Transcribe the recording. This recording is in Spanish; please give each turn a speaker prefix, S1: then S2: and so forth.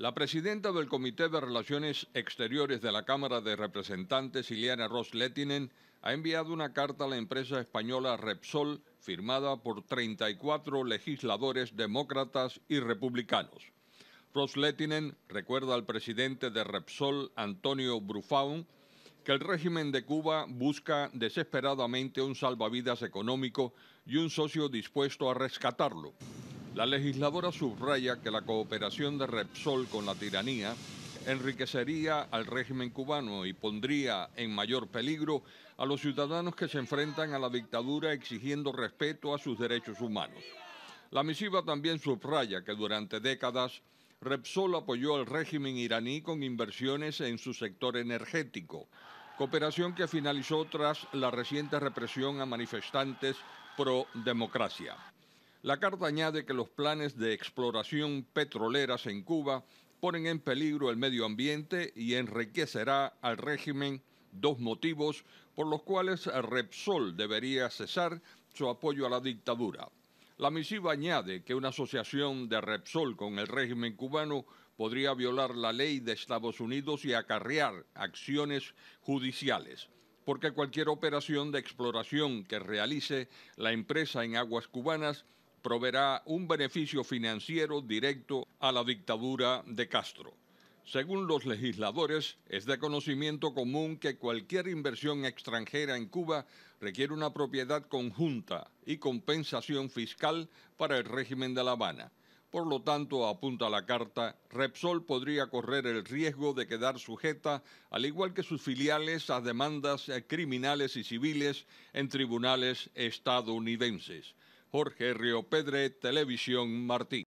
S1: La presidenta del Comité de Relaciones Exteriores de la Cámara de Representantes, Ileana Ross Lettinen, ha enviado una carta a la empresa española Repsol firmada por 34 legisladores demócratas y republicanos. Ross Lettinen recuerda al presidente de Repsol, Antonio Brufaun, que el régimen de Cuba busca desesperadamente un salvavidas económico y un socio dispuesto a rescatarlo. La legisladora subraya que la cooperación de Repsol con la tiranía enriquecería al régimen cubano y pondría en mayor peligro a los ciudadanos que se enfrentan a la dictadura exigiendo respeto a sus derechos humanos. La misiva también subraya que durante décadas Repsol apoyó al régimen iraní con inversiones en su sector energético, cooperación que finalizó tras la reciente represión a manifestantes pro democracia. La carta añade que los planes de exploración petroleras en Cuba ponen en peligro el medio ambiente y enriquecerá al régimen dos motivos por los cuales Repsol debería cesar su apoyo a la dictadura. La misiva añade que una asociación de Repsol con el régimen cubano podría violar la ley de Estados Unidos y acarrear acciones judiciales, porque cualquier operación de exploración que realice la empresa en aguas cubanas ...proverá un beneficio financiero directo a la dictadura de Castro. Según los legisladores, es de conocimiento común que cualquier inversión extranjera en Cuba requiere una propiedad conjunta y compensación fiscal para el régimen de La Habana. Por lo tanto, apunta la carta, Repsol podría correr el riesgo de quedar sujeta, al igual que sus filiales, a demandas criminales y civiles en tribunales estadounidenses. Jorge Pedre, Televisión Martín.